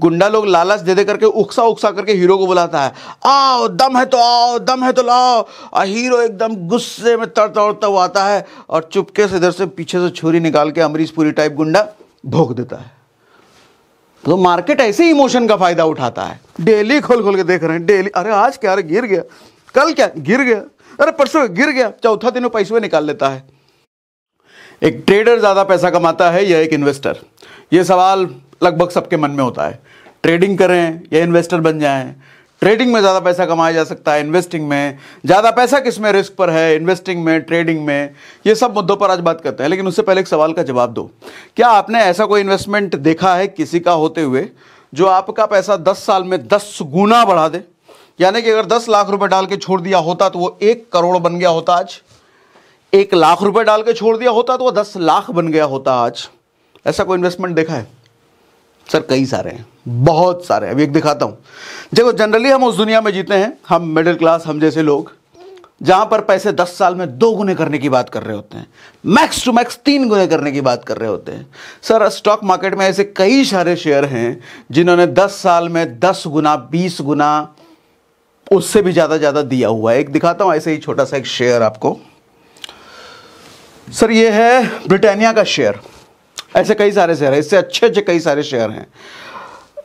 गुंडा लोग लालच दे दे करके उकसा उकसा करके हीरो को बुलाता है आओ दम है तो आओ दम है तो लाओ और हीरो एकदम गुस्से में तर तड़ता हुआ आता है और चुपके से इधर से पीछे से छुरी निकाल के अमरीश पूरी टाइप गुंडा भोग देता है तो मार्केट ऐसे इमोशन का फायदा उठाता है डेली खोल खोल के देख रहे हैं डेली अरे आज क्या अरे गिर गया कल क्या गिर गया अरे परसों गिर गया चौथा दिनों पैसों निकाल लेता है एक ट्रेडर ज़्यादा पैसा कमाता है या एक इन्वेस्टर ये सवाल लगभग सबके मन में होता है ट्रेडिंग करें या इन्वेस्टर बन जाएं ट्रेडिंग में ज़्यादा पैसा कमाया जा सकता है इन्वेस्टिंग में ज़्यादा पैसा किस में रिस्क पर है इन्वेस्टिंग में ट्रेडिंग में ये सब मुद्दों पर आज बात करते हैं लेकिन उससे पहले एक सवाल का जवाब दो क्या आपने ऐसा कोई इन्वेस्टमेंट देखा है किसी का होते हुए जो आपका पैसा दस साल में दस गुना बढ़ा दे यानी कि अगर दस लाख रुपए डाल के छोड़ दिया होता तो वो एक करोड़ बन गया होता आज एक लाख रुपए डाल के छोड़ दिया होता तो वो दस लाख बन गया होता आज ऐसा कोई इन्वेस्टमेंट देखा है सर कई सारे हैं बहुत सारे अभी एक दिखाता हूँ देखो जनरली हम उस दुनिया में जीते हैं हम मिडिल क्लास हम जैसे लोग जहां पर पैसे दस साल में दो गुने करने की बात कर रहे होते हैं मैक्स टू मैक्स तीन गुने करने की बात कर रहे होते हैं सर स्टॉक मार्केट में ऐसे कई सारे शेयर हैं जिन्होंने दस साल में दस गुना बीस गुना उससे भी ज़्यादा ज़्यादा दिया हुआ है एक दिखाता हूँ ऐसे ही छोटा सा एक शेयर आपको सर ये है ब्रिटानिया का शेयर ऐसे कई सारे शेयर हैं इससे अच्छे अच्छे कई सारे शेयर हैं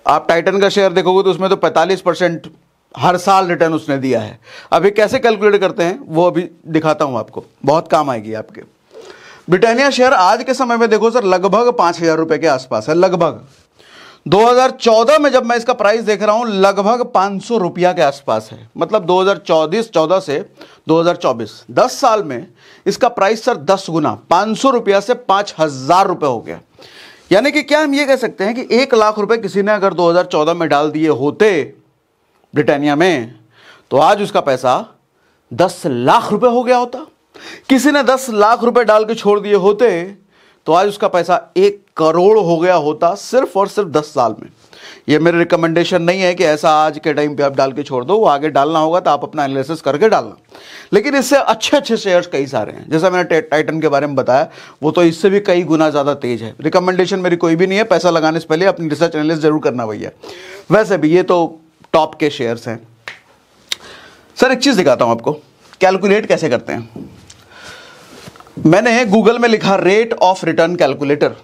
आप टाइटन का शेयर देखोगे तो उसमें तो 45 परसेंट हर साल रिटर्न उसने दिया है अभी कैसे कैलकुलेट करते हैं वो अभी दिखाता हूँ आपको बहुत काम आएगी आपके ब्रिटानिया शेयर आज के समय में देखो सर लगभग पाँच हज़ार रुपये के आसपास है लगभग 2014 में जब मैं इसका प्राइस देख रहा हूं लगभग सौ रुपया के आसपास है मतलब 2014 14 से 2024 10 साल में इसका प्राइस सर 10 गुना पांच रुपया से पांच हज़ार रुपये हो गया यानी कि क्या हम ये कह सकते हैं कि एक लाख रुपए किसी ने अगर 2014 में डाल दिए होते ब्रिटानिया में तो आज उसका पैसा दस लाख रुपए हो गया होता किसी ने दस लाख रुपए डाल के छोड़ दिए होते तो आज उसका पैसा एक करोड़ हो गया होता सिर्फ और सिर्फ दस साल में ये मेरे रिकमेंडेशन नहीं है कि ऐसा आज के टाइम पे आप डाल के छोड़ दो वो आगे डालना होगा तो आप अपना एनालिसिस करके डालना लेकिन इससे अच्छे अच्छे शेयर्स कई सारे हैं जैसा मैंने टाइटन के बारे में बताया वो तो इससे भी कई गुना ज़्यादा तेज है रिकमेंडेशन मेरी कोई भी नहीं है पैसा लगाने से पहले अपनी रिसर्च एनालिस जरूर करना भैया वैसे भी ये तो टॉप के शेयर्स हैं सर एक चीज़ दिखाता हूँ आपको कैलकुलेट कैसे करते हैं मैंने गूगल में लिखा रेट ऑफ रिटर्न कैलकुलेटर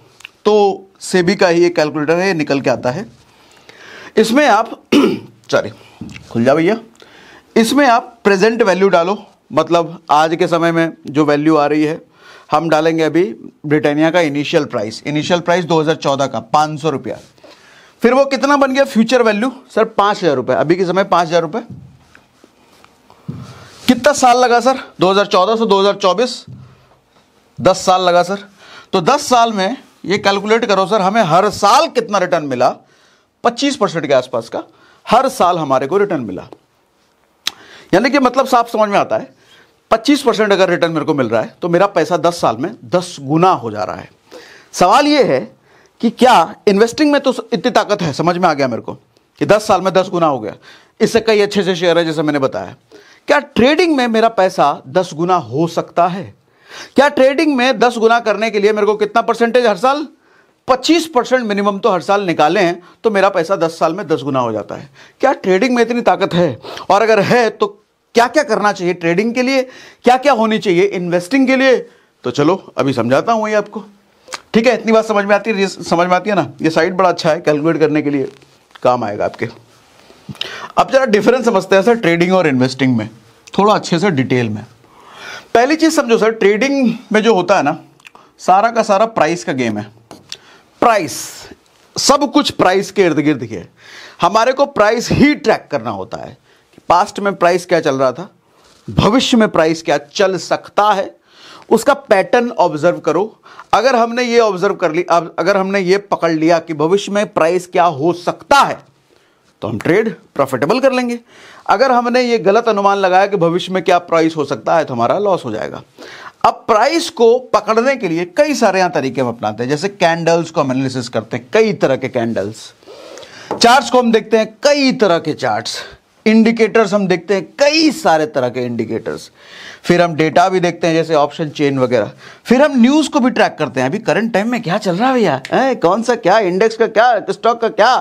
तो सेबी का ही एक कैलकुलेटर है निकल के आता है इसमें आप सॉरी खुल जा भैया इसमें आप प्रेजेंट वैल्यू डालो मतलब आज के समय में जो वैल्यू आ रही है हम डालेंगे अभी ब्रिटानिया का इनिशियल प्राइस इनिशियल प्राइस 2014 का पाँच सौ रुपया फिर वो कितना बन गया फ्यूचर वैल्यू सर पाँच हज़ार रुपये अभी के समय पाँच हज़ार रुपये कितना साल लगा सर 2014 से दस साल लगा सर तो दस साल में ये कैलकुलेट करो सर हमें हर साल कितना रिटर्न मिला पच्चीस परसेंट के आसपास का हर साल हमारे को रिटर्न मिला यानी कि मतलब साफ समझ में आता है पच्चीस परसेंट अगर रिटर्न मेरे को मिल रहा है तो मेरा पैसा दस साल में दस गुना हो जा रहा है सवाल यह है कि क्या इन्वेस्टिंग में तो इतनी ताकत है समझ में आ गया मेरे को कि दस साल में दस गुना हो गया इससे कई अच्छे अच्छे शेयर है जैसे मैंने बताया क्या ट्रेडिंग में मेरा पैसा दस गुना हो सकता है क्या ट्रेडिंग में दस गुना करने के लिए मेरे को कितना परसेंटेज हर साल पच्चीस परसेंट मिनिमम तो हर साल निकाले हैं तो मेरा पैसा दस साल में दस गुना हो जाता है क्या ट्रेडिंग में इतनी ताकत है और अगर है तो क्या क्या करना चाहिए ट्रेडिंग के लिए क्या क्या होनी चाहिए इन्वेस्टिंग के लिए तो चलो अभी समझाता हूँ ये आपको ठीक है इतनी बात समझ में आती है समझ में आती है ना ये साइड बड़ा अच्छा है कैलकुलेट करने के लिए काम आएगा आपके अब जरा डिफरेंस समझते हैं सर ट्रेडिंग और इन्वेस्टिंग में थोड़ा अच्छे से डिटेल में पहली चीज़ समझो सर ट्रेडिंग में जो होता है ना सारा का सारा प्राइस का गेम है प्राइस सब कुछ प्राइस के इर्द गिर्द है हमारे को प्राइस ही ट्रैक करना होता है कि पास्ट में प्राइस क्या चल रहा था भविष्य में प्राइस क्या चल सकता है उसका पैटर्न ऑब्जर्व करो अगर हमने ये ऑब्जर्व कर लिया अगर हमने ये पकड़ लिया कि भविष्य में प्राइस क्या हो सकता है तो हम ट्रेड प्रॉफिटेबल कर लेंगे अगर हमने ये गलत अनुमान लगाया कि भविष्य में क्या प्राइस हो सकता है तो हमारा लॉस हो जाएगा अब प्राइस को पकड़ने के लिए कई सारे यहां तरीके हम अपनाते हैं जैसे कैंडल्स को हम एनालिसिस करते हैं कई तरह के कैंडल्स चार्ट्स को हम देखते हैं कई तरह के चार्ट्स इंडिकेटर्स हम देखते हैं कई सारे तरह के इंडिकेटर्स फिर हम डेटा भी देखते हैं जैसे ऑप्शन चेन वगैरह फिर हम न्यूज़ को भी ट्रैक करते हैं अभी करंट टाइम में क्या चल रहा है भैया कौन सा क्या इंडेक्स का क्या स्टॉक का क्या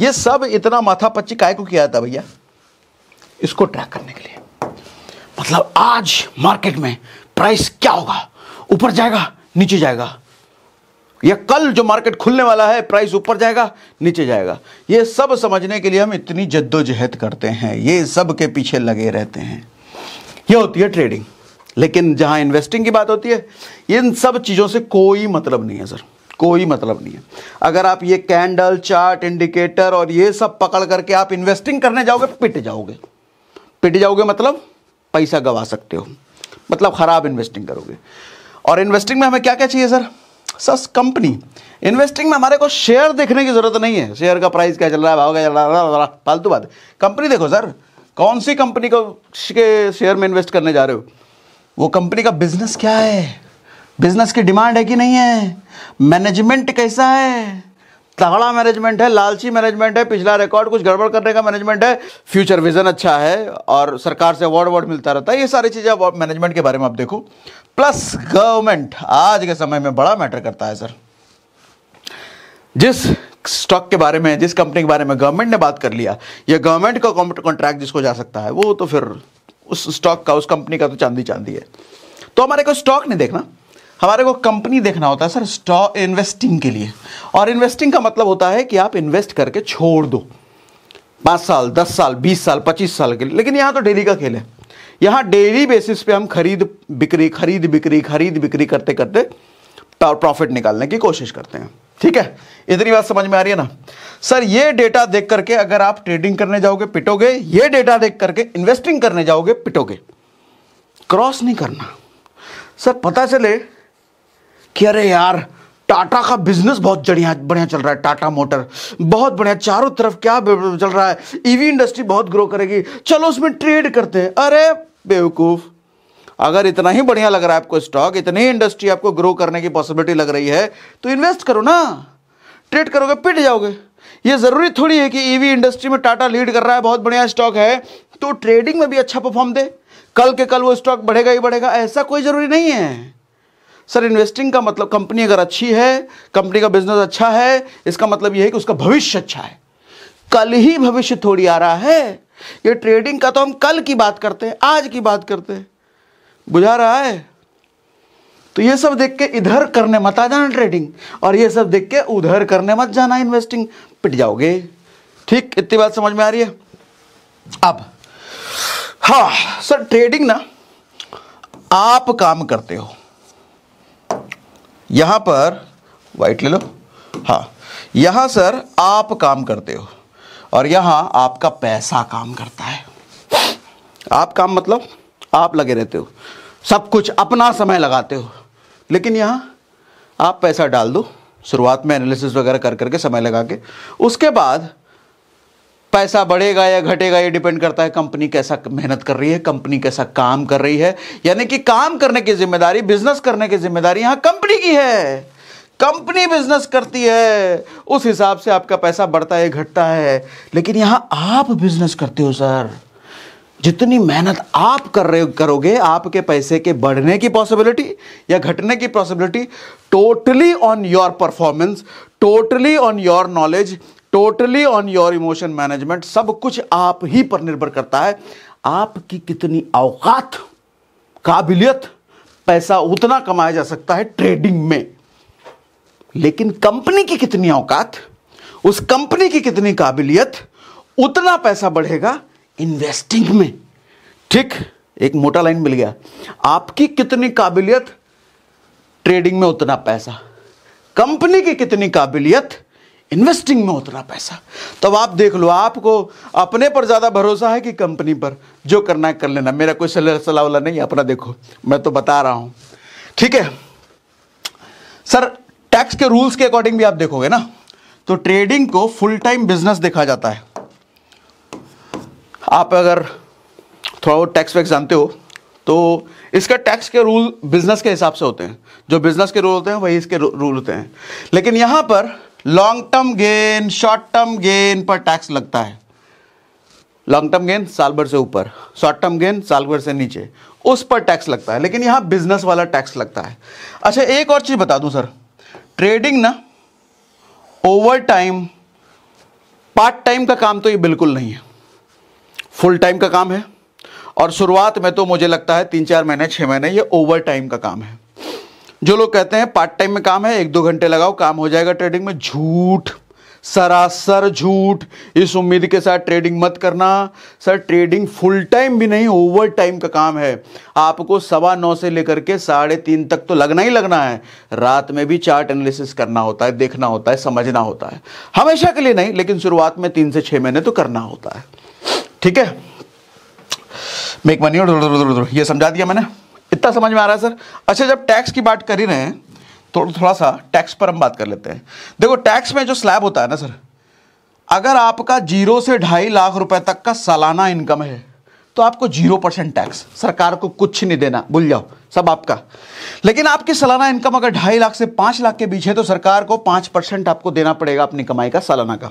ये सब इतना माथा पच्ची काय को किया था भैया इसको ट्रैक करने के लिए मतलब आज मार्केट में प्राइस क्या होगा ऊपर जाएगा नीचे जाएगा या कल जो मार्केट खुलने वाला है प्राइस ऊपर जाएगा नीचे जाएगा ये सब समझने के लिए हम इतनी जद्दोजहद करते हैं ये सब के पीछे लगे रहते हैं ये होती है ट्रेडिंग लेकिन जहां इन्वेस्टिंग की बात होती है इन सब चीज़ों से कोई मतलब नहीं है सर कोई मतलब नहीं है अगर आप ये कैंडल चार्ट इंडिकेटर और ये सब पकड़ करके आप इन्वेस्टिंग करने जाओगे पिट जाओगे पिट जाओगे मतलब पैसा गवा सकते हो मतलब ख़राब इन्वेस्टिंग करोगे और इन्वेस्टिंग में हमें क्या क्या चाहिए सर सस कंपनी इन्वेस्टिंग में हमारे को शेयर देखने की ज़रूरत नहीं है शेयर का प्राइस क्या चल रहा है भाव क्या चल रहा है फालतू बात कंपनी देखो सर कौन सी कंपनी को शेयर में इन्वेस्ट करने जा रहे हो वो कंपनी का बिजनेस क्या है बिजनेस की डिमांड है कि नहीं है मैनेजमेंट कैसा है तगड़ा मैनेजमेंट है लालची मैनेजमेंट है पिछला रिकॉर्ड कुछ गड़बड़ करने का मैनेजमेंट है फ्यूचर विजन अच्छा है और सरकार से अवार्ड अवार्ड मिलता रहता है ये सारी चीज़ें आप मैनेजमेंट के बारे में आप देखो प्लस गवर्नमेंट आज के समय में बड़ा मैटर करता है सर जिस स्टॉक के बारे में जिस कंपनी के बारे में गवर्नमेंट ने बात कर लिया या गवर्नमेंट का कॉन्ट्रैक्ट जिसको जा सकता है वो तो फिर उस स्टॉक का उस कंपनी का तो चांदी चांदी है तो हमारे को स्टॉक नहीं देखना हमारे को कंपनी देखना होता है सर स्टॉक इन्वेस्टिंग के लिए और इन्वेस्टिंग का मतलब होता है कि आप इन्वेस्ट करके छोड़ दो पाँच साल दस साल बीस साल पच्चीस साल के लिए लेकिन यहाँ तो डेली का खेल है यहाँ डेली बेसिस पे हम खरीद बिक्री खरीद बिक्री खरीद बिक्री करते करते प्रॉफिट निकालने की कोशिश करते हैं ठीक है इतनी बात समझ में आ रही है ना सर ये डेटा देख करके अगर आप ट्रेडिंग करने जाओगे पिटोगे ये डेटा देख करके इन्वेस्टिंग करने जाओगे पिटोगे क्रॉस नहीं करना सर पता चले कि अरे यार टाटा का बिजनेस बहुत बढ़िया बढ़िया चल रहा है टाटा मोटर बहुत बढ़िया चारों तरफ क्या चल रहा है ईवी e इंडस्ट्री बहुत ग्रो करेगी चलो उसमें ट्रेड करते हैं अरे बेवकूफ़ अगर इतना ही बढ़िया लग रहा है आपको स्टॉक इतनी इंडस्ट्री आपको ग्रो करने की पॉसिबिलिटी लग रही है तो इन्वेस्ट करो ना ट्रेड करोगे पिट जाओगे ये ज़रूरी थोड़ी है कि ईवी e इंडस्ट्री में टाटा लीड कर रहा है बहुत बढ़िया स्टॉक है तो ट्रेडिंग में भी अच्छा परफॉर्म दे कल के कल वो स्टॉक बढ़ेगा ही बढ़ेगा ऐसा कोई ज़रूरी नहीं है सर इन्वेस्टिंग का मतलब कंपनी अगर अच्छी है कंपनी का बिजनेस अच्छा है इसका मतलब यह है कि उसका भविष्य अच्छा है कल ही भविष्य थोड़ी आ रहा है ये ट्रेडिंग का तो हम कल की बात करते हैं आज की बात करते हैं बुझा रहा है तो ये सब देख के इधर करने मत आ जाना ट्रेडिंग और ये सब देख के उधर करने मत जाना इन्वेस्टिंग पिट जाओगे ठीक इतनी बात समझ में आ रही है अब हाँ सर ट्रेडिंग ना आप काम करते हो यहाँ पर वाइट ले लो हाँ यहाँ सर आप काम करते हो और यहाँ आपका पैसा काम करता है आप काम मतलब आप लगे रहते हो सब कुछ अपना समय लगाते हो लेकिन यहाँ आप पैसा डाल दो शुरुआत में एनालिसिस वगैरह कर करके समय लगा के उसके बाद पैसा बढ़ेगा या घटेगा ये डिपेंड करता है कंपनी कैसा मेहनत कर रही है कंपनी कैसा काम कर रही है यानी कि काम करने की जिम्मेदारी बिजनेस करने की जिम्मेदारी यहां कंपनी की है कंपनी बिजनेस करती है उस हिसाब से आपका पैसा बढ़ता है घटता है लेकिन यहां आप बिजनेस करते हो सर जितनी मेहनत आप कर रहे करोगे आपके पैसे के बढ़ने की पॉसिबिलिटी या घटने की possibility totally on your performance totally on your knowledge totally on your emotion management सब कुछ आप ही पर निर्भर करता है आपकी कितनी अवकात काबिलियत पैसा उतना कमाया जा सकता है ट्रेडिंग में लेकिन कंपनी की कितनी औकात उस कंपनी की कितनी काबिलियत उतना पैसा बढ़ेगा इन्वेस्टिंग में ठीक एक मोटा लाइन मिल गया आपकी कितनी काबिलियत ट्रेडिंग में उतना पैसा कंपनी की कितनी काबिलियत इन्वेस्टिंग में उतना पैसा तब आप देख लो आपको अपने पर ज़्यादा भरोसा है कि कंपनी पर जो करना है कर लेना मेरा कोई सलाह वाला नहीं अपना देखो मैं तो बता रहा हूँ ठीक है सर टैक्स के रूल्स के अकॉर्डिंग भी आप देखोगे ना तो ट्रेडिंग को फुल टाइम बिजनेस देखा जाता है आप अगर थोड़ा बहुत टैक्स वैक्स जानते हो तो इसका टैक्स के रूल बिजनेस के हिसाब से होते हैं जो बिजनेस के रूल होते हैं वही इसके रूल होते हैं लेकिन यहां पर long term gain short term gain पर टैक्स लगता है लॉन्ग टर्म गेन साल भर से ऊपर शॉर्ट टर्म गेन साल भर से नीचे उस पर टैक्स लगता है लेकिन यहां बिजनेस वाला टैक्स लगता है अच्छा एक और चीज़ बता दूं सर ट्रेडिंग ना ओवर टाइम पार्ट टाइम का काम तो ये बिल्कुल नहीं है फुल टाइम का काम है और शुरुआत में तो मुझे लगता है तीन चार महीने छह महीने ये ओवर टाइम का काम है जो लोग कहते हैं पार्ट टाइम में काम है एक दो घंटे लगाओ काम हो जाएगा ट्रेडिंग में झूठ सरासर झूठ इस उम्मीद के साथ ट्रेडिंग मत करना सर ट्रेडिंग फुल टाइम भी नहीं ओवर टाइम का काम है आपको सवा नौ से लेकर के साढ़े तीन तक तो लगना ही लगना है रात में भी चार्ट एनालिसिस करना होता है देखना होता है समझना होता है हमेशा के लिए नहीं लेकिन शुरुआत में तीन से छह महीने तो करना होता है ठीक है मेक मनी ये समझा दिया मैंने इतना समझ में आ रहा है सर अच्छा जब टैक्स की बात कर ही रहे हैं थो, तो थोड़ा सा टैक्स पर हम बात कर लेते हैं देखो टैक्स में जो स्लैब होता है ना सर अगर आपका जीरो से ढाई लाख रुपए तक का सालाना इनकम है तो आपको जीरो परसेंट टैक्स सरकार को कुछ नहीं देना भूल जाओ सब आपका लेकिन आपकी सालाना इनकम अगर ढाई लाख से पांच लाख के बीच है तो सरकार को पांच परसेंट आपको देना पड़ेगा अपनी कमाई का सालाना का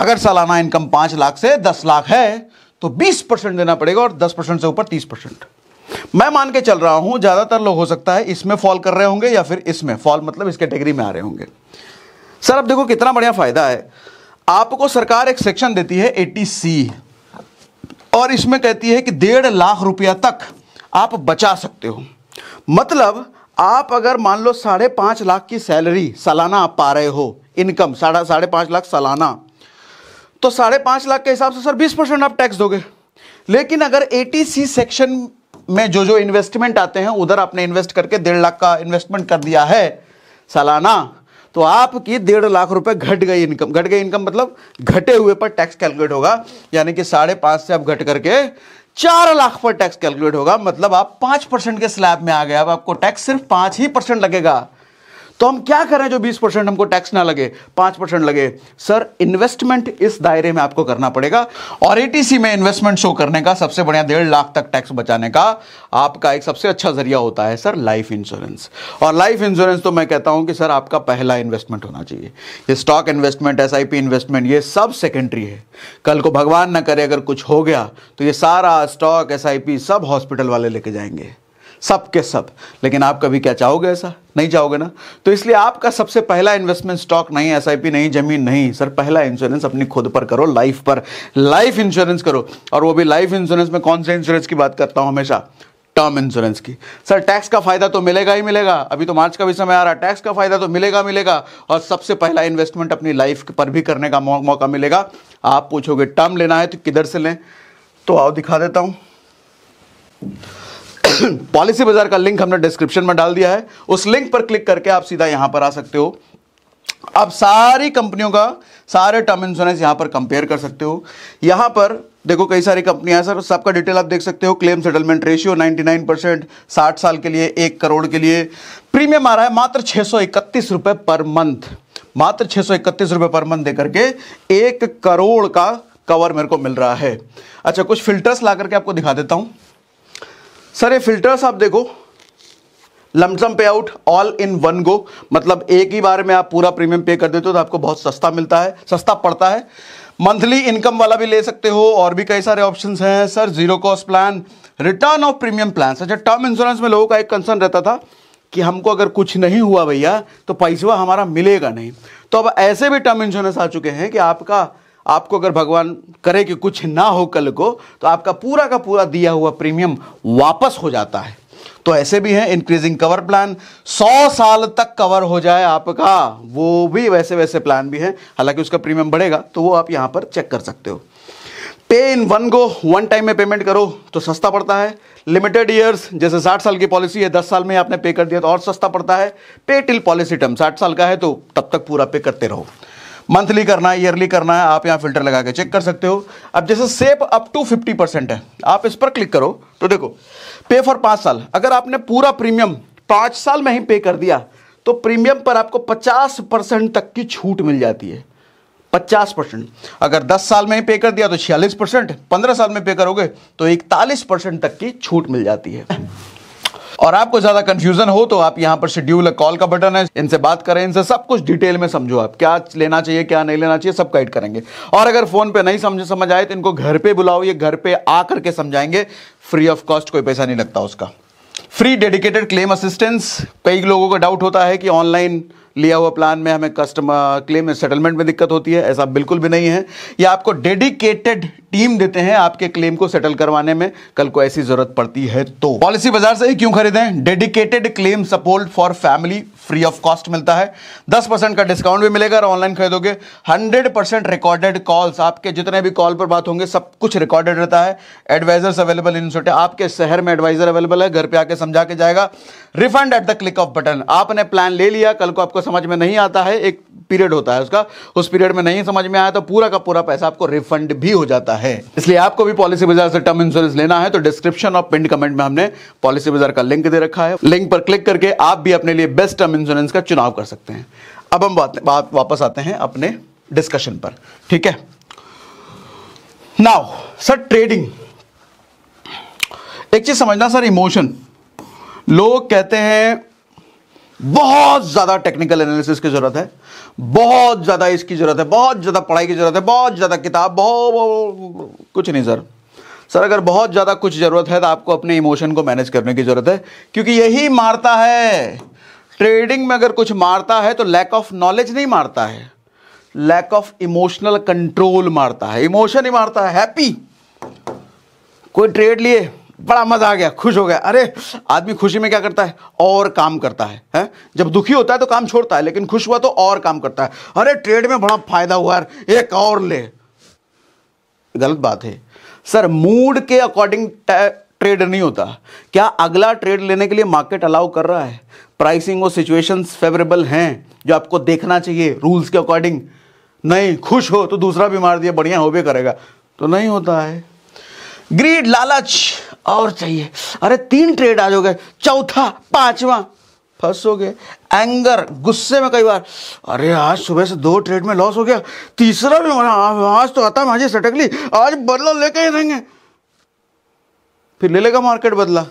अगर सालाना इनकम पांच लाख से दस लाख है तो बीस परसेंट देना पड़ेगा और दस परसेंट से ऊपर तीस परसेंट मैं मान के चल रहा हूं ज्यादातर लोग हो सकता है इसमें फॉल कर रहे होंगे या फिर इसमें फॉल मतलब इस कैटेगरी में आ रहे होंगे सर अब देखो कितना बढ़िया फायदा है आपको सरकार एक सेक्शन देती है एटी सी और इसमें कहती है कि डेढ़ लाख रुपया तक आप बचा सकते हो मतलब आप अगर मान लो साढ़े पांच लाख की सैलरी सालाना आप पा रहे हो इनकम साढ़ा साढ़े पांच लाख सालाना तो साढ़े पांच लाख के हिसाब से सर बीस परसेंट आप टैक्स दोगे लेकिन अगर एटीसी सेक्शन में जो जो इन्वेस्टमेंट आते हैं उधर आपने इन्वेस्ट करके डेढ़ लाख का इन्वेस्टमेंट कर दिया है सालाना तो आपकी डेढ़ लाख रुपए घट गई इनकम घट गई इनकम मतलब घटे हुए पर टैक्स कैलकुलेट होगा यानी कि साढ़े पांच से आप घट करके चार लाख पर टैक्स कैलकुलेट होगा मतलब आप पांच परसेंट के स्लैब में आ गए अब आपको टैक्स सिर्फ पांच ही परसेंट लगेगा तो हम क्या करें जो 20 परसेंट हमको टैक्स ना लगे 5 परसेंट लगे सर इन्वेस्टमेंट इस दायरे में आपको करना पड़ेगा और एटीसी में इन्वेस्टमेंट शो करने का सबसे बढ़िया डेढ़ लाख तक टैक्स बचाने का आपका एक सबसे अच्छा जरिया होता है सर लाइफ इंश्योरेंस और लाइफ इंश्योरेंस तो मैं कहता हूं कि सर आपका पहला इन्वेस्टमेंट होना चाहिए ये स्टॉक इन्वेस्टमेंट एस इन्वेस्टमेंट ये सब सेकेंडरी है कल को भगवान ना करे अगर कुछ हो गया तो ये सारा स्टॉक एस सब हॉस्पिटल वाले लेके जाएंगे सब के सब लेकिन आप कभी क्या चाहोगे ऐसा नहीं चाहोगे ना तो इसलिए आपका सबसे पहला इन्वेस्टमेंट स्टॉक नहीं एस नहीं जमीन नहीं सर पहला इंश्योरेंस अपनी खुद पर करो लाइफ पर लाइफ इंश्योरेंस करो और वो भी लाइफ इंश्योरेंस में कौन से इंश्योरेंस की बात करता हूँ हमेशा टर्म इंश्योरेंस की सर टैक्स का फायदा तो मिलेगा ही मिलेगा अभी तो मार्च का भी समय आ रहा है टैक्स का फायदा तो मिलेगा मिलेगा और सबसे पहला इन्वेस्टमेंट अपनी लाइफ पर भी करने का मौका मिलेगा आप पूछोगे टर्म लेना है तो किधर से लें तो आओ दिखा देता हूं पॉलिसी बाजार का लिंक हमने डिस्क्रिप्शन में डाल दिया है उस लिंक पर क्लिक करके आप सीधा यहां पर आ सकते हो आप सारी कंपनियों का सारे टर्म इंश्योरेंस यहां पर कंपेयर कर सकते हो यहां पर देखो कई सारी कंपनियां सर सबका डिटेल आप देख सकते हो क्लेम सेटलमेंट रेशियो 99 परसेंट साठ साल के लिए एक करोड़ के लिए प्रीमियम आ रहा है मात्र छह रुपए पर मंथ मात्र छह रुपए पर मंथ देकर के एक करोड़ का कवर मेरे को मिल रहा है अच्छा कुछ फिल्टर्स ला करके आपको दिखा देता हूं सर ये फिल्टर्स आप देखो lump sum pay out all in one go मतलब एक ही बार में आप पूरा प्रीमियम पे कर देते हो तो आपको बहुत सस्ता मिलता है सस्ता पड़ता है मंथली इनकम वाला भी ले सकते हो और भी कई सारे ऑप्शंस हैं sir zero cost plan return of premium plan अच्छा टर्म इंश्योरेंस में लोगों का एक कंसर्न रहता था कि हमको अगर कुछ नहीं हुआ भैया तो पैसा हमारा मिलेगा नहीं तो अब ऐसे भी टर्म इंश्योरेंस आ चुके हैं कि आपका आपको अगर भगवान करे कि कुछ ना हो कल को तो आपका पूरा का पूरा दिया हुआ प्रीमियम वापस हो जाता है तो ऐसे भी हैं इंक्रीजिंग कवर प्लान 100 साल तक कवर हो जाए आपका वो भी वैसे वैसे प्लान भी है हालांकि उसका प्रीमियम बढ़ेगा तो वो आप यहां पर चेक कर सकते हो pay in one go one time में पेमेंट करो तो सस्ता पड़ता है लिमिटेड ईयर्स जैसे 60 साल की पॉलिसी है 10 साल में आपने पे कर दिया तो और सस्ता पड़ता है पे टिल पॉलिसी टर्म 60 साल का है तो तब तक पूरा पे करते रहो मंथली करना है ईयरली करना है आप यहाँ फिल्टर लगा के चेक कर सकते हो अब जैसे save up to fifty percent है आप इस पर क्लिक करो तो देखो पे फॉर पाँच साल अगर आपने पूरा प्रीमियम पाँच साल में ही पे कर दिया तो प्रीमियम पर आपको पचास परसेंट तक की छूट मिल जाती है पचास परसेंट अगर दस साल में ही पे कर दिया तो छियालीस परसेंट पंद्रह साल में पे करोगे तो इकतालीस परसेंट तक की छूट मिल जाती है और आपको ज़्यादा कंफ्यूजन हो तो आप यहाँ पर शेड्यूल कॉल का बटन है इनसे बात करें इनसे सब कुछ डिटेल में समझो आप क्या लेना चाहिए क्या नहीं लेना चाहिए सब गाइड करेंगे और अगर फ़ोन पे नहीं समझ समझ आए तो इनको घर पे बुलाओ ये घर पे आकर के समझाएंगे फ्री ऑफ कॉस्ट कोई पैसा नहीं लगता उसका फ्री डेडिकेटेड क्लेम असिस्टेंस कई लोगों का डाउट होता है कि ऑनलाइन लिया हुआ प्लान में हमें कस्टमर क्लेम सेटलमेंट में दिक्कत होती है ऐसा बिल्कुल भी नहीं है या आपको डेडिकेटेड टीम देते हैं आपके क्लेम को सेटल करवाने में कल को ऐसी जरूरत पड़ती है तो पॉलिसी बाजार से ही क्यों खरीदें dedicated claim support for family free of cost मिलता है दस परसेंट का डिस्काउंट भी मिलेगा और ऑनलाइन खरीदोगे हंड्रेड परसेंट रिकॉर्डेड कॉल्स आपके जितने भी कॉल पर बात होंगे सब कुछ रिकॉर्डेड रहता है एडवाइजर्स अवेलेबल इन छोटे आपके शहर में एडवाइजर अवेलेबल है घर पे आके समझा के जाएगा refund at the click of button आपने प्लान ले लिया कल को आपको समझ में नहीं आता है एक पीरियड होता है उसका उस पीरियड में नहीं समझ में आया तो पूरा का पूरा पैसा आपको रिफंड भी हो जाता है है इसलिए आपको भी पॉलिसी बाजार से टर्म इंश्योरेंस लेना है तो डिस्क्रिप्शन और पिंड कमेंट में हमने पॉलिसी बाजार का लिंक दे रखा है लिंक पर क्लिक करके आप भी अपने लिए बेस्ट टर्म इंश्योरेंस का चुनाव कर सकते हैं अब हम बात, वापस आते हैं अपने डिस्कशन पर ठीक है नाउ सर ट्रेडिंग एक चीज समझना सर इमोशन लोग कहते हैं बहुत ज्यादा टेक्निकल एनालिसिस की जरूरत है बहुत ज़्यादा इसकी ज़रूरत है बहुत ज़्यादा पढ़ाई की ज़रूरत है बहुत ज़्यादा किताब बहुत कुछ नहीं सर सर अगर बहुत ज़्यादा कुछ ज़रूरत है तो आपको अपने इमोशन को मैनेज करने की ज़रूरत है क्योंकि यही मारता है ट्रेडिंग में अगर कुछ मारता है तो लैक ऑफ नॉलेज नहीं मारता है लैक ऑफ इमोशनल कंट्रोल मारता है इमोशन ही मारता है हैप्पी कोई ट्रेड लिए बड़ा मज़ा आ गया खुश हो गया अरे आदमी खुशी में क्या करता है और काम करता है है जब दुखी होता है तो काम छोड़ता है लेकिन खुश हुआ तो और काम करता है अरे ट्रेड में बड़ा फायदा हुआ यार एक और ले गलत बात है सर मूड के अकॉर्डिंग ट्रेड नहीं होता क्या अगला ट्रेड लेने के लिए मार्केट अलाउ कर रहा है प्राइसिंग और सिचुएशंस फेवरेबल हैं जो आपको देखना चाहिए रूल्स के अकॉर्डिंग नहीं खुश हो तो दूसरा भी मार दिया बढ़िया हो भी करेगा तो नहीं होता है ग्रीड लालच और चाहिए अरे तीन ट्रेड आ जाओगे चौथा पांचवा फंसोगे एंगर गुस्से में कई बार अरे आज सुबह से दो ट्रेड में लॉस हो गया तीसरा भी हाँ, हाँ, आज तो आता मैं हाँ सटकली आज बदला लेके ही रहेंगे फिर ले लेगा मार्केट बदला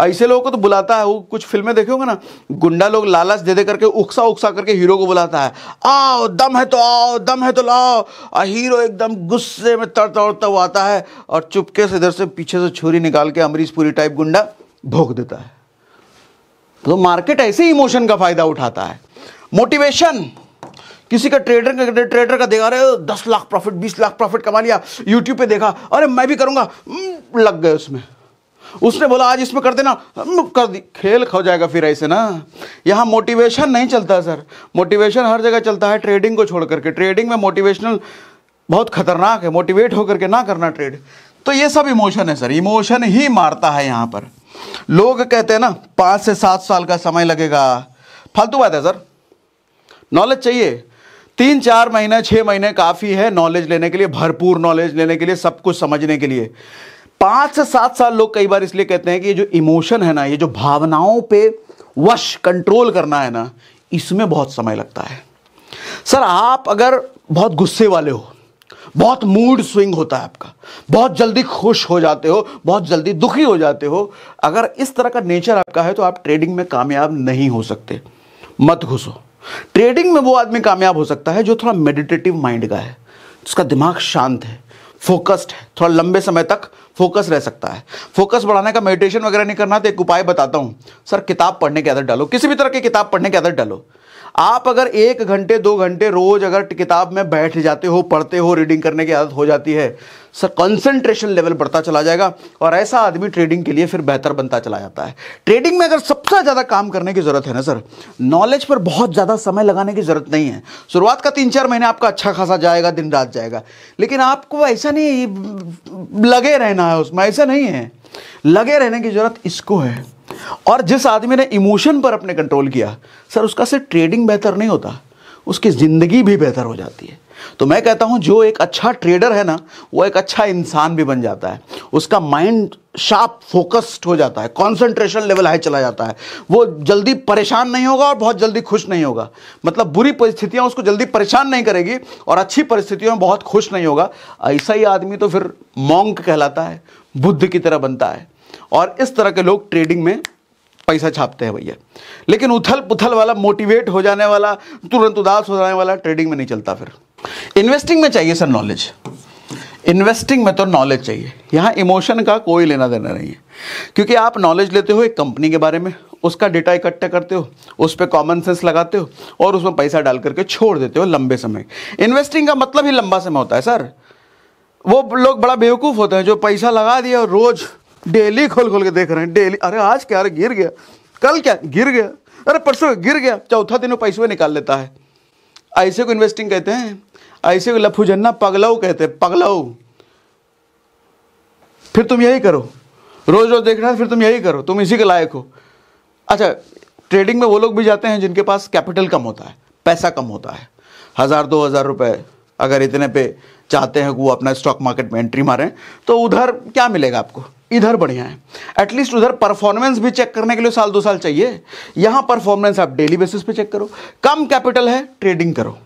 ऐसे लोगों को तो बुलाता है वो कुछ फिल्में देखे होंगे ना गुंडा लोग लालच दे दे करके उकसा उकसा करके हीरो को बुलाता है आओ दम है तो आओ दम है तो लाओ और हीरो एकदम गुस्से में तर तड़ता हुआ आता है और चुपके से इधर से पीछे से छुरी निकाल के अमरीश पूरी टाइप गुंडा भोग देता है तो मार्केट ऐसे ही इमोशन का फायदा उठाता है मोटिवेशन किसी का ट्रेडर का ट्रेडर का देखा रहे दस लाख प्रॉफिट बीस लाख प्रॉफिट कमा लिया यूट्यूब पे देखा अरे मैं भी करूँगा हम्म, लग गए उसमें उसने बोला आज इसमें कर देना कर दी खेल खो जाएगा फिर ऐसे ना यहाँ मोटिवेशन नहीं चलता सर मोटिवेशन हर जगह चलता है ट्रेडिंग को छोड़ करके ट्रेडिंग में मोटिवेशनल बहुत खतरनाक है मोटिवेट होकर के ना करना ट्रेड तो ये सब इमोशन है सर इमोशन ही मारता है यहाँ पर लोग कहते हैं ना पाँच से सात साल का समय लगेगा फालतू बात है सर नॉलेज चाहिए तीन चार महीने छः महीने काफ़ी है नॉलेज लेने के लिए भरपूर नॉलेज लेने के लिए सब कुछ समझने के लिए पांच से सात साल लोग कई बार इसलिए कहते हैं कि ये जो इमोशन है ना ये जो भावनाओं पे वश कंट्रोल करना है ना इसमें बहुत समय लगता है सर आप अगर बहुत गुस्से वाले हो बहुत मूड स्विंग होता है आपका बहुत जल्दी खुश हो जाते हो बहुत जल्दी दुखी हो जाते हो अगर इस तरह का नेचर आपका है तो आप ट्रेडिंग में कामयाब नहीं हो सकते मत घुसो ट्रेडिंग में वो आदमी कामयाब हो सकता है जो थोड़ा मेडिटेटिव माइंड का है उसका दिमाग शांत है फोकस्ड है थोड़ा लंबे समय तक फोकस रह सकता है फोकस बढ़ाने का मेडिटेशन वगैरह नहीं करना तो एक उपाय बताता हूँ सर किताब पढ़ने की आदत डालो किसी भी तरह की किताब पढ़ने की आदत डालो आप अगर एक घंटे दो घंटे रोज अगर किताब में बैठ जाते हो पढ़ते हो रीडिंग करने की आदत हो जाती है सर कंसंट्रेशन लेवल बढ़ता चला जाएगा और ऐसा आदमी ट्रेडिंग के लिए फिर बेहतर बनता चला जाता है ट्रेडिंग में अगर सबसे ज़्यादा काम करने की ज़रूरत है ना सर नॉलेज पर बहुत ज़्यादा समय लगाने की ज़रूरत नहीं है शुरुआत का तीन चार महीने आपका अच्छा खासा जाएगा दिन रात जाएगा लेकिन आपको ऐसा नहीं लगे रहना है उसमें ऐसा नहीं है लगे रहने की ज़रूरत इसको है और जिस आदमी ने इमोशन पर अपने कंट्रोल किया सर उसका सिर्फ ट्रेडिंग बेहतर नहीं होता उसकी ज़िंदगी भी बेहतर हो जाती है तो मैं कहता हूं जो एक अच्छा ट्रेडर है ना वो एक अच्छा इंसान भी बन जाता है उसका माइंड शार्प फोकस्ड हो जाता है कॉन्सेंट्रेशन लेवल हाई चला जाता है वो जल्दी परेशान नहीं होगा और बहुत जल्दी खुश नहीं होगा मतलब बुरी परिस्थितियां उसको जल्दी परेशान नहीं करेगी और अच्छी परिस्थितियों में बहुत खुश नहीं होगा ऐसा ही आदमी तो फिर मोंग कहलाता है बुद्ध की तरह बनता है और इस तरह के लोग ट्रेडिंग में पैसा छापते हैं भैया लेकिन उथल पुथल वाला मोटिवेट हो जाने वाला तुरंत उदास हो जाने वाला ट्रेडिंग में नहीं चलता फिर इन्वेस्टिंग में चाहिए सर नॉलेज इन्वेस्टिंग में तो नॉलेज चाहिए यहां इमोशन का कोई लेना देना नहीं है क्योंकि आप नॉलेज लेते हो एक कंपनी के बारे में उसका डेटा इकट्ठा करते हो उस पर कॉमन सेंस लगाते हो और उसमें पैसा डाल करके छोड़ देते हो लंबे समय इन्वेस्टिंग का मतलब ही लंबा समय होता है सर वो लोग बड़ा बेवकूफ़ होते हैं जो पैसा लगा दिया और रोज़ डेली खोल खोल के देख रहे हैं डेली अरे आज क्या अरे गिर गया कल क्या गिर गया अरे परसों गिर गया चौथा दिन वो पैसे निकाल लेता है ऐसे को इन्वेस्टिंग कहते हैं ऐसे को लफुजन्ना पगलाऊ कहते हैं पगलाऊ फिर तुम यही करो रोज रोज देख रहे फिर तुम यही करो तुम इसी के लायक हो अच्छा ट्रेडिंग में वो लोग भी जाते हैं जिनके पास कैपिटल कम होता है पैसा कम होता है हज़ार दो हज़ार रुपये अगर इतने पे चाहते हैं कि वो अपना स्टॉक मार्केट में एंट्री मारें तो उधर क्या मिलेगा आपको इधर बढ़िया है एटलीस्ट उधर परफॉर्मेंस भी चेक करने के लिए साल दो साल चाहिए यहां परफॉर्मेंस आप डेली बेसिस पे चेक करो कम कैपिटल है ट्रेडिंग करो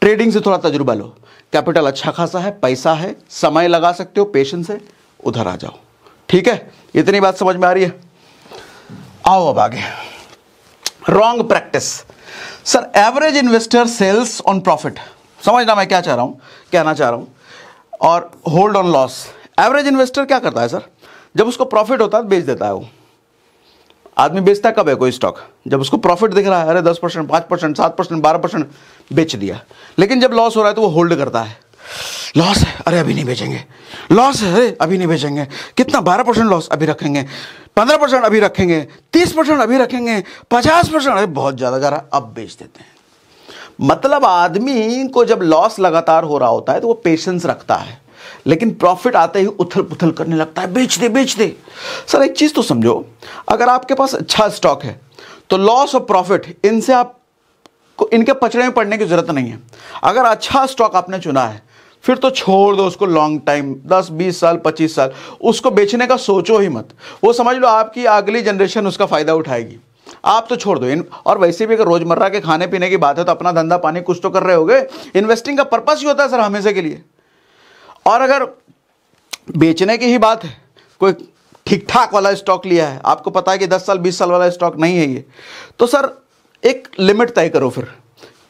ट्रेडिंग से थोड़ा तजुर्बा लो कैपिटल अच्छा खासा है पैसा है समय लगा सकते हो पेशेंस है उधर आ जाओ ठीक है इतनी बात समझ में आ रही है आओ अब आगे wrong practice sir average investor sells on profit समझना मैं क्या चाह रहा हूं कहना चाह रहा हूं और hold on loss average investor क्या करता है सर जब उसको प्रॉफिट होता है तो बेच देता है वो आदमी बेचता कब है कोई स्टॉक जब उसको प्रॉफिट दिख रहा है अरे दस परसेंट पाँच परसेंट सात परसेंट बारह परसेंट बेच दिया लेकिन जब लॉस हो रहा है तो वो होल्ड करता है लॉस है अरे अभी नहीं बेचेंगे लॉस है अरे अभी नहीं बेचेंगे कितना बारह परसेंट लॉस अभी रखेंगे पंद्रह परसेंट अभी रखेंगे तीस परसेंट अभी रखेंगे पचास परसेंट अरे बहुत ज़्यादा जा रहा अब बेच देते हैं मतलब आदमी को जब लॉस लगातार हो रहा होता है तो वो पेशेंस रखता है लेकिन प्रॉफिट आते ही उथल पुथल करने लगता है बेच दे बेच दे सर एक चीज़ तो समझो अगर आपके पास अच्छा स्टॉक है तो लॉस और प्रॉफिट इनसे आप को इनके पचड़े में पड़ने की ज़रूरत नहीं है अगर अच्छा स्टॉक आपने चुना है फिर तो छोड़ दो उसको लॉन्ग टाइम दस बीस साल पच्चीस साल उसको बेचने का सोचो ही मत वो समझ लो आपकी अगली जनरेशन उसका फ़ायदा उठाएगी आप तो छोड़ दो इन और वैसे भी अगर रोज़मर्रा के खाने पीने की बात है तो अपना धंधा पानी कुछ तो कर रहे होगे इन्वेस्टिंग का पर्पज़ ही होता है सर हमेशा के लिए और अगर बेचने की ही बात है कोई ठीक ठाक वाला स्टॉक लिया है आपको पता है कि 10 साल 20 साल वाला स्टॉक नहीं है ये तो सर एक लिमिट तय करो फिर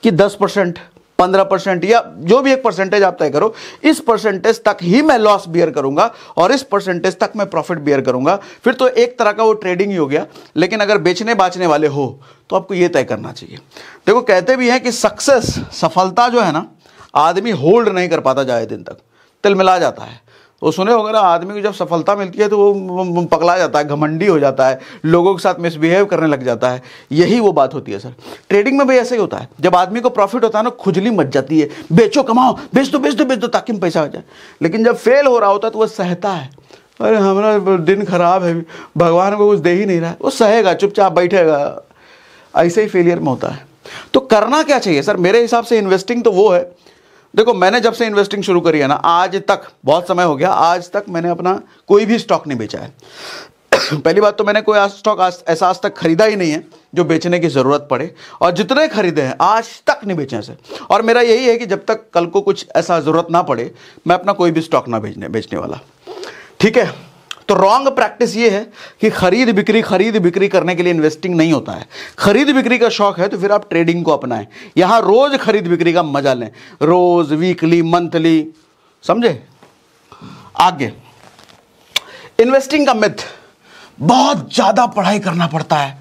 कि 10 परसेंट पंद्रह परसेंट या जो भी एक परसेंटेज आप तय करो इस परसेंटेज तक ही मैं लॉस बियर करूंगा और इस परसेंटेज तक मैं प्रॉफिट बियर करूंगा फिर तो एक तरह का वो ट्रेडिंग ही हो गया लेकिन अगर बेचने बाचने वाले हो तो आपको ये तय करना चाहिए देखो कहते भी हैं कि सक्सेस सफलता जो है ना आदमी होल्ड नहीं कर पाता ज़्यादा दिन तक तिलमिला जाता है वो सुने अगर ना आदमी को जब सफलता मिलती है तो वो पकड़ा जाता है घमंडी हो जाता है लोगों के साथ मिसबिहेव करने लग जाता है यही वो बात होती है सर ट्रेडिंग में भी ऐसा ही होता है जब आदमी को प्रॉफिट होता है ना खुजली मच जाती है बेचो कमाओ बेच दो बेच दो बेच दो ताकि पैसा हो जाए लेकिन जब फेल हो रहा होता है तो वह सहता है अरे हमारा दिन खराब है भगवान को कुछ दे ही नहीं रहा है वो सहेगा चुपचाप बैठेगा ऐसे ही फेलियर में होता है तो करना क्या चाहिए सर मेरे हिसाब से इन्वेस्टिंग तो वो है देखो मैंने जब से इन्वेस्टिंग शुरू करी है ना आज तक बहुत समय हो गया आज तक मैंने अपना कोई भी स्टॉक नहीं बेचा है पहली बात तो मैंने कोई स्टॉक ऐसा आज तक खरीदा ही नहीं है जो बेचने की ज़रूरत पड़े और जितने खरीदे हैं आज तक नहीं बेचे ऐसे और मेरा यही है कि जब तक कल को कुछ ऐसा ज़रूरत ना पड़े मैं अपना कोई भी स्टॉक ना बेचने बेचने वाला ठीक है तो रॉन्ग प्रैक्टिस ये है कि खरीद बिक्री खरीद बिक्री करने के लिए इन्वेस्टिंग नहीं होता है खरीद बिक्री का शौक है तो फिर आप ट्रेडिंग को अपनाएं यहां रोज खरीद बिक्री का मजा लें रोज वीकली मंथली समझे आगे इन्वेस्टिंग का मिथ बहुत ज़्यादा पढ़ाई करना पड़ता है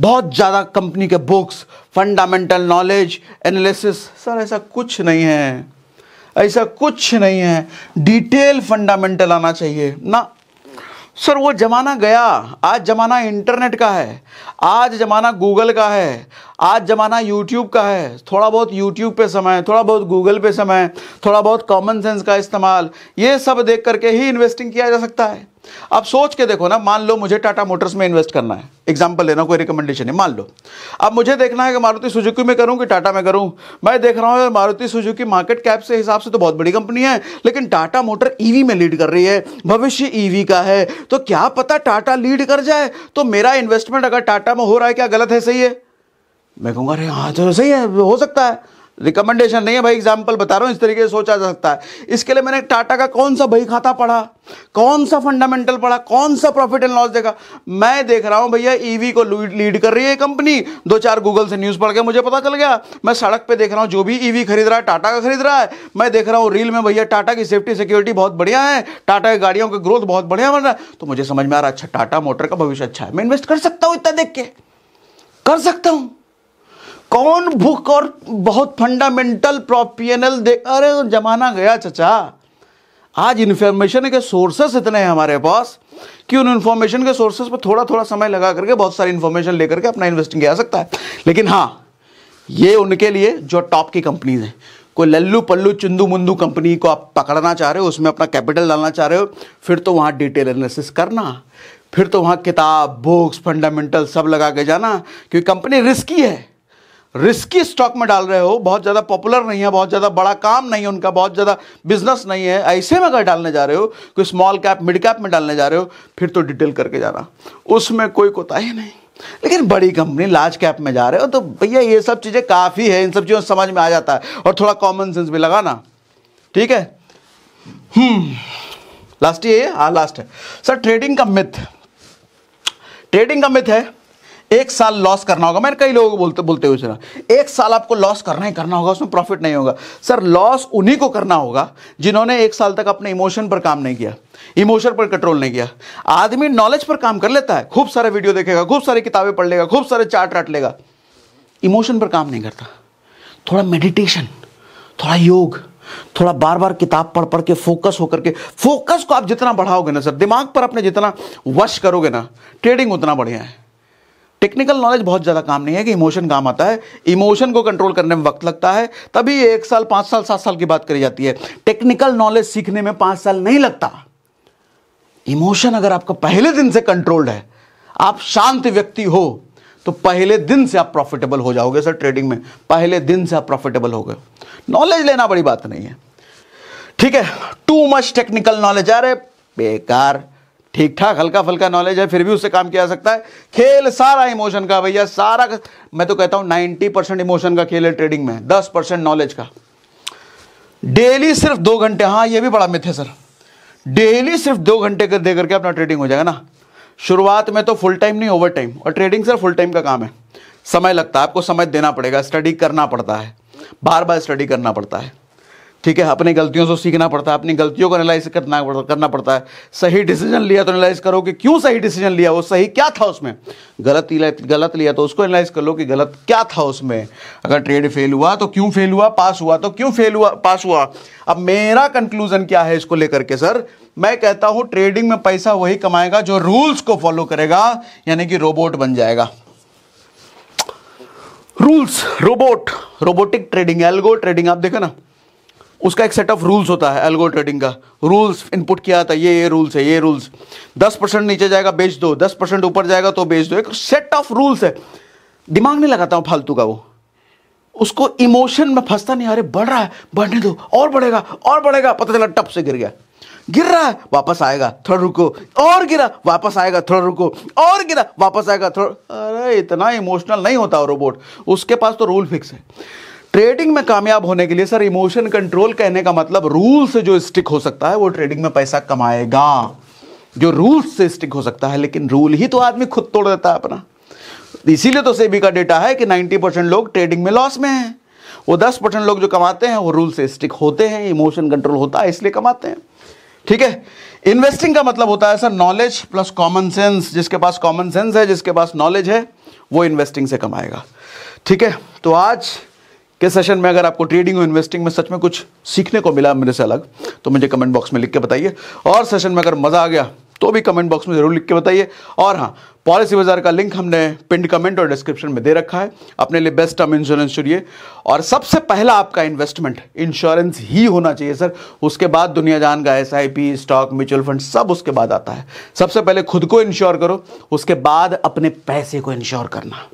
बहुत ज़्यादा कंपनी के books fundamental knowledge analysis sir ऐसा कुछ नहीं है ऐसा कुछ नहीं है डिटेल फंडामेंटल आना चाहिए ना सर वो ज़माना गया आज ज़माना इंटरनेट का है आज ज़माना गूगल का है आज ज़माना यूट्यूब का है थोड़ा बहुत यूट्यूब पे समय थोड़ा बहुत गूगल पे समय थोड़ा बहुत कॉमन सेंस का इस्तेमाल ये सब देख करके ही इन्वेस्टिंग किया जा सकता है अब सोच के देखो ना मान लो मुझे टाटा मोटर्स में इन्वेस्ट करना है एग्जाम्पल लेना कोई रिकमेंडेशन है मान लो अब मुझे देखना है कि मारुति सुजुकी में करूं कि टाटा में करूं मैं देख रहा हूं मारुति सुजुकी मार्केट कैप से हिसाब से तो बहुत बड़ी कंपनी है लेकिन टाटा मोटर ईवी में लीड कर रही है भविष्य ईवी e का है तो क्या पता टाटा लीड कर जाए तो मेरा इन्वेस्टमेंट अगर टाटा में हो रहा है क्या गलत है सही है मैं कहूँगा अरे हाँ तो सही है हो सकता है रिकमेंडेशन नहीं है भाई एग्जाम्पल बता रहा हूँ इस तरीके से सोचा जा सकता है इसके लिए मैंने टाटा का कौन सा बही खाता पढ़ा कौन सा फंडामेंटल पढ़ा कौन सा प्रॉफिट एंड लॉस देखा मैं देख रहा हूँ भैया ईवी e को लीड कर रही है कंपनी दो चार गूगल से न्यूज़ पढ़ के मुझे पता चल गया मैं सड़क पर देख रहा हूँ जो भी ईवी e खरीद रहा है टाटा का खरीद रहा है मैं देख रहा हूँ रील में भैया टाटा की सेफ्टी सिक्योरिटी बहुत बढ़िया है टाटा की गाड़ियों का ग्रोथ बहुत बढ़िया बन रहा है तो मुझे समझ में आ रहा है अच्छा टाटा मोटर का भविष्य अच्छा है मैं इन्वेस्ट कर सकता हूँ इतना देख के कर सकता हूँ कौन बुक और बहुत फंडामेंटल प्रोपियनल दे अरे तो जमाना गया चचा आज इन्फॉर्मेशन के सोर्सेस इतने हैं हमारे पास कि उन इन्फॉर्मेशन के सोर्सेस पर थोड़ा थोड़ा समय लगा करके बहुत सारी इन्फॉर्मेशन लेकर के अपना इन्वेस्टिंग किया सकता है लेकिन हाँ ये उनके लिए जो टॉप की कंपनीज हैं कोई लल्लू पल्लू चुंदू मुंदू कंपनी को आप पकड़ना चाह रहे हो उसमें अपना कैपिटल डालना चाह रहे हो फिर तो वहाँ डिटेल एनालिसिस करना फिर तो वहाँ किताब बुक्स फंडामेंटल सब लगा के जाना क्योंकि कंपनी रिस्की है रिस्की स्टॉक में डाल रहे हो बहुत ज़्यादा पॉपुलर नहीं है बहुत ज़्यादा बड़ा काम नहीं है उनका बहुत ज़्यादा बिजनेस नहीं है ऐसे में अगर डालने जा रहे हो कोई स्मॉल कैप मिड कैप में डालने जा रहे हो फिर तो डिटेल करके जाना उसमें कोई कोताही नहीं लेकिन बड़ी कंपनी लार्ज कैप में जा रहे हो तो भैया ये सब चीज़ें काफ़ी है इन सब चीज़ों समझ में आ जाता है और थोड़ा कॉमन सेंस भी लगाना ठीक है लास्ट हम्म। ये हाँ लास्ट है सर ट्रेडिंग का मिथ ट्रेडिंग का मिथ है एक साल लॉस करना होगा मैंने कई लोगों को बोलते बोलते हुए सुना एक साल आपको लॉस करना ही करना होगा उसमें प्रॉफिट नहीं होगा सर लॉस उन्हीं को करना होगा जिन्होंने एक साल तक अपने इमोशन पर काम नहीं किया इमोशन पर कंट्रोल नहीं किया आदमी नॉलेज पर काम कर लेता है खूब सारे वीडियो देखेगा खूब सारी किताबें पढ़ लेगा खूब सारे चार्ट रट लेगा इमोशन पर काम नहीं करता थोड़ा मेडिटेशन थोड़ा योग थोड़ा बार बार किताब पढ़ पढ़ के फोकस होकर के फोकस को आप जितना बढ़ाओगे ना सर दिमाग पर अपने जितना वश करोगे ना ट्रेडिंग उतना बढ़िया है टेक्निकल नॉलेज बहुत ज़्यादा काम नहीं है कि इमोशन काम आता है इमोशन को कंट्रोल करने में वक्त लगता है तभी एक साल पाँच साल सात साल की बात करी जाती है टेक्निकल नॉलेज सीखने में पाँच साल नहीं लगता इमोशन अगर आपका पहले दिन से कंट्रोल्ड है आप शांत व्यक्ति हो तो पहले दिन से आप प्रॉफिटेबल हो जाओगे सर ट्रेडिंग में पहले दिन से आप प्रॉफिटेबल हो गए नॉलेज लेना बड़ी बात नहीं है ठीक है टू मच टेक्निकल नॉलेज रहे बेकार ठीक ठाक हल्का फल्का नॉलेज है फिर भी उससे काम किया जा सकता है खेल सारा इमोशन का भैया सारा का, मैं तो कहता हूं नाइनटी परसेंट इमोशन का खेल है ट्रेडिंग में दस परसेंट नॉलेज का डेली सिर्फ दो घंटे हाँ ये भी बड़ा मिथ है सर डेली सिर्फ दो घंटे कर दे करके अपना ट्रेडिंग हो जाएगा ना शुरुआत में तो फुल टाइम नहीं ओवर टाइम और ट्रेडिंग सर फुल टाइम का काम है समय लगता है आपको समय देना पड़ेगा स्टडी करना पड़ता है बार बार स्टडी करना पड़ता है ठीक है अपनी गलतियों से सीखना पड़ता है अपनी गलतियों को एनालाइज करना करना पड़ता है सही डिसीजन लिया तो एनालाइज करो कि क्यों सही डिसीजन लिया वो सही क्या था उसमें गलत गलत लिया तो उसको एनालाइज कर लो कि गलत क्या था उसमें अगर ट्रेड फेल हुआ तो क्यों फेल हुआ पास हुआ तो क्यों फेल हुआ पास हुआ अब मेरा कंक्लूजन क्या है इसको लेकर के सर मैं कहता हूं ट्रेडिंग में पैसा वही कमाएगा जो रूल्स को फॉलो करेगा यानी कि रोबोट बन जाएगा rules robot robotic trading algo trading आप देखो ना उसका एक सेट ऑफ रूल्स होता है एल्गो ट्रेडिंग का रूल्स इनपुट किया था ये ये रूल्स है ये रूल्स दस परसेंट नीचे जाएगा बेच दो दस परसेंट ऊपर जाएगा तो बेच दो एक सेट ऑफ रूल्स है दिमाग नहीं लगाता हूँ फालतू का वो उसको इमोशन में फंसता नहीं अरे बढ़ रहा है बढ़ने दो और बढ़ेगा और बढ़ेगा पता चला टप से गिर गया गिर रहा है वापस आएगा थोड़ा रुको और गिरा वापस आएगा थोड़ा रुको और गिरा वापस आएगा थोड़ा अरे इतना इमोशनल नहीं होता रोबोट उसके पास तो रूल फिक्स है ट्रेडिंग में कामयाब होने के लिए सर इमोशन कंट्रोल कहने का मतलब रूल से जो स्टिक हो सकता है वो ट्रेडिंग में पैसा कमाएगा जो रूल्स से स्टिक हो सकता है लेकिन रूल ही तो आदमी खुद तोड़ देता है अपना इसीलिए तो सेबी का डेटा है कि 90 परसेंट लोग ट्रेडिंग में लॉस में हैं वो 10 परसेंट लोग जो कमाते हैं वो रूल से स्टिक होते हैं इमोशन कंट्रोल होता है इसलिए कमाते हैं ठीक है इन्वेस्टिंग का मतलब होता है sir knowledge plus common sense जिसके पास कॉमन सेंस है जिसके पास नॉलेज है वो इन्वेस्टिंग से कमाएगा ठीक है तो आज के सेशन में अगर आपको ट्रेडिंग और इन्वेस्टिंग में सच में कुछ सीखने को मिला मेरे से अलग तो मुझे कमेंट बॉक्स में लिख के बताइए और सेशन में अगर मज़ा आ गया तो भी कमेंट बॉक्स में ज़रूर लिख के बताइए और हाँ पॉलिसी बाजार का लिंक हमने पिंड कमेंट और डिस्क्रिप्शन में दे रखा है अपने लिए बेस्ट टर्म इंश्योरेंस चुनिए और सबसे पहला आपका इन्वेस्टमेंट इंश्योरेंस ही होना चाहिए सर उसके बाद दुनिया जान का एस स्टॉक म्यूचुअल फंड सब उसके बाद आता है सबसे पहले खुद को इंश्योर करो उसके बाद अपने पैसे को इंश्योर करना